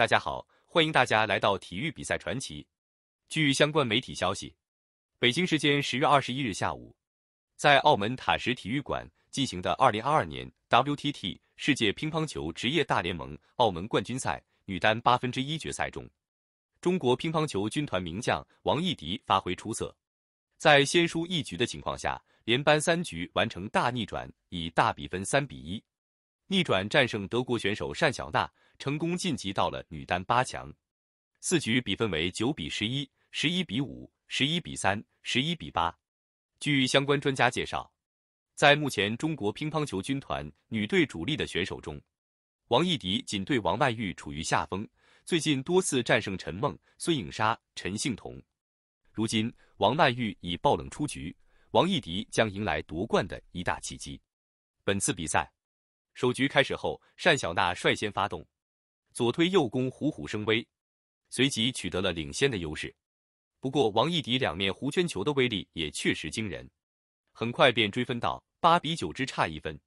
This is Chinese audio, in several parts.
大家好，欢迎大家来到体育比赛传奇。据相关媒体消息，北京时间十月二十一日下午，在澳门塔什体育馆进行的二零二二年 WTT 世界乒乓球职业大联盟澳门冠军赛女单八分之一决赛中，中国乒乓球军团名将王艺迪发挥出色，在先输一局的情况下，连扳三局完成大逆转，以大比分三比一逆转战胜德国选手单晓娜。成功晋级到了女单八强，四局比分为九比十一、十一比五、十一比三、十一比八。据相关专家介绍，在目前中国乒乓球军团女队主力的选手中，王艺迪仅对王曼玉处于下风，最近多次战胜陈梦、孙颖莎、陈幸同。如今王曼玉已爆冷出局，王艺迪将迎来夺冠的一大契机。本次比赛首局开始后，单晓娜率先发动。左推右攻，虎虎生威，随即取得了领先的优势。不过王艺迪两面弧圈球的威力也确实惊人，很快便追分到八比九之差一分。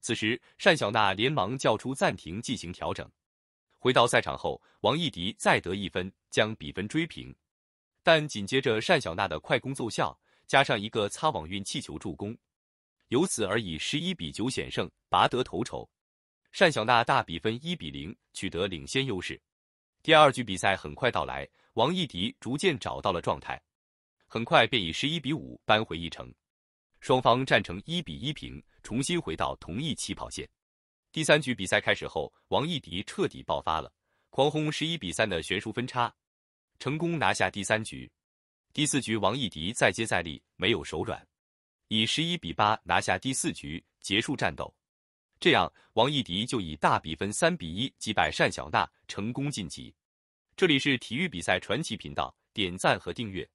此时单晓娜连忙叫出暂停进行调整。回到赛场后，王艺迪再得一分，将比分追平。但紧接着单晓娜的快攻奏效，加上一个擦网运气球助攻，由此而以十一比九险胜，拔得头筹。单晓娜大比分一比零取得领先优势。第二局比赛很快到来，王艺迪逐渐找到了状态，很快便以十一比五扳回一城，双方战成一比一平，重新回到同一起跑线。第三局比赛开始后，王艺迪彻底爆发了，狂轰十一比三的悬殊分差，成功拿下第三局。第四局王艺迪再接再厉，没有手软，以十一比八拿下第四局，结束战斗。这样，王艺迪就以大比分三比一击败单晓娜，成功晋级。这里是体育比赛传奇频道，点赞和订阅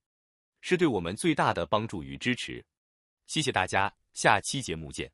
是对我们最大的帮助与支持，谢谢大家，下期节目见。